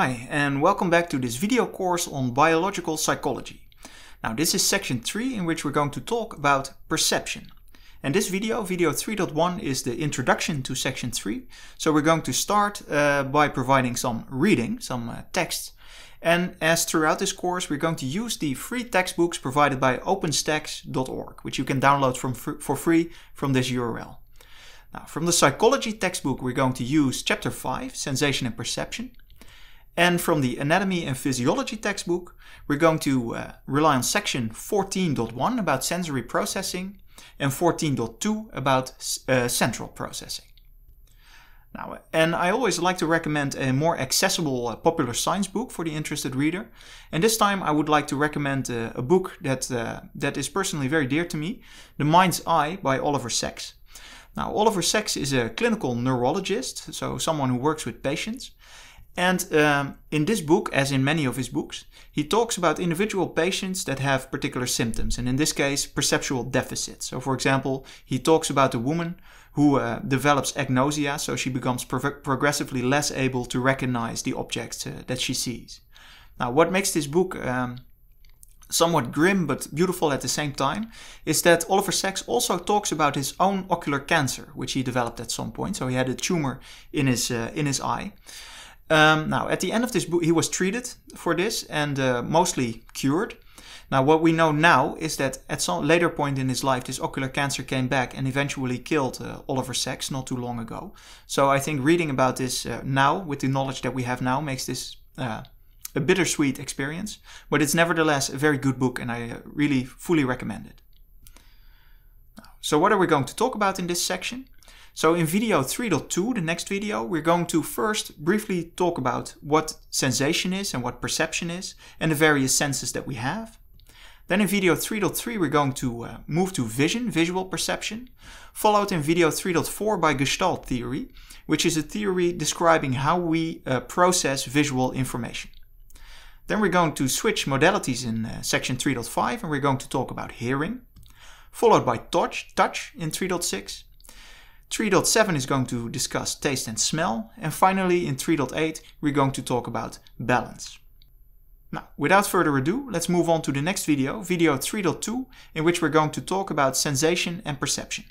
Hi and welcome back to this video course on biological psychology. Now this is section 3 in which we're going to talk about perception. And this video, video 3.1, is the introduction to section 3. So we're going to start uh, by providing some reading, some uh, text. And as throughout this course, we're going to use the free textbooks provided by openstacks.org, which you can download from fr for free from this URL. Now, from the psychology textbook, we're going to use chapter 5, Sensation and Perception. And from the anatomy and physiology textbook, we're going to uh, rely on section 14.1 about sensory processing and 14.2 about uh, central processing. Now, and I always like to recommend a more accessible uh, popular science book for the interested reader. And this time I would like to recommend uh, a book that, uh, that is personally very dear to me, The Mind's Eye by Oliver Sacks. Now, Oliver Sacks is a clinical neurologist, so someone who works with patients. And um, in this book, as in many of his books, he talks about individual patients that have particular symptoms, and in this case, perceptual deficits. So, for example, he talks about a woman who uh, develops agnosia, so she becomes pro progressively less able to recognize the objects uh, that she sees. Now, what makes this book um, somewhat grim but beautiful at the same time is that Oliver Sacks also talks about his own ocular cancer, which he developed at some point. So he had a tumor in his uh, in his eye. Um, now, at the end of this book, he was treated for this and uh, mostly cured. Now, what we know now is that at some later point in his life, this ocular cancer came back and eventually killed uh, Oliver Sacks not too long ago. So I think reading about this uh, now, with the knowledge that we have now, makes this uh, a bittersweet experience. But it's nevertheless a very good book, and I uh, really fully recommend it. So, what are we going to talk about in this section? So in video 3.2, the next video, we're going to first briefly talk about what sensation is and what perception is and the various senses that we have. Then in video 3.3 we're going to uh, move to vision, visual perception, followed in video 3.4 by Gestalt theory, which is a theory describing how we uh, process visual information. Then we're going to switch modalities in uh, section 3.5 and we're going to talk about hearing, followed by touch, touch in 3.6, 3.7 is going to discuss taste and smell. And finally, in 3.8, we're going to talk about balance. Now, without further ado, let's move on to the next video, video 3.2, in which we're going to talk about sensation and perception.